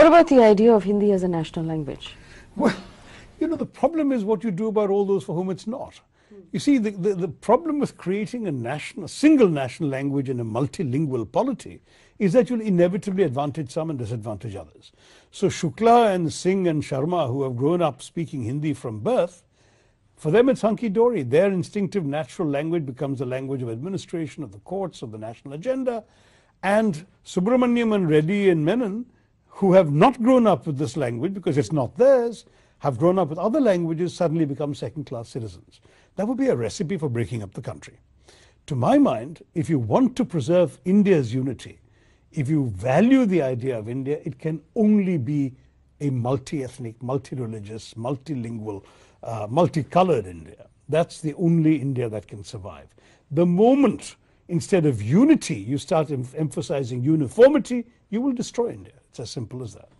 What about the idea of Hindi as a national language? Well, you know, the problem is what you do about all those for whom it's not. You see, the, the, the, problem with creating a national, a single national language in a multilingual polity is that you'll inevitably advantage some and disadvantage others. So Shukla and Singh and Sharma, who have grown up speaking Hindi from birth, for them it's hunky-dory. Their instinctive natural language becomes the language of administration, of the courts, of the national agenda. And Subramaniam and Reddy and Menon who have not grown up with this language because it's not theirs, have grown up with other languages, suddenly become second class citizens. That would be a recipe for breaking up the country. To my mind, if you want to preserve India's unity, if you value the idea of India, it can only be a multi ethnic, multi religious, multilingual, uh, multicolored India. That's the only India that can survive. The moment Instead of unity, you start em- emphasizing uniformity, you will destroy India. It's as simple as that.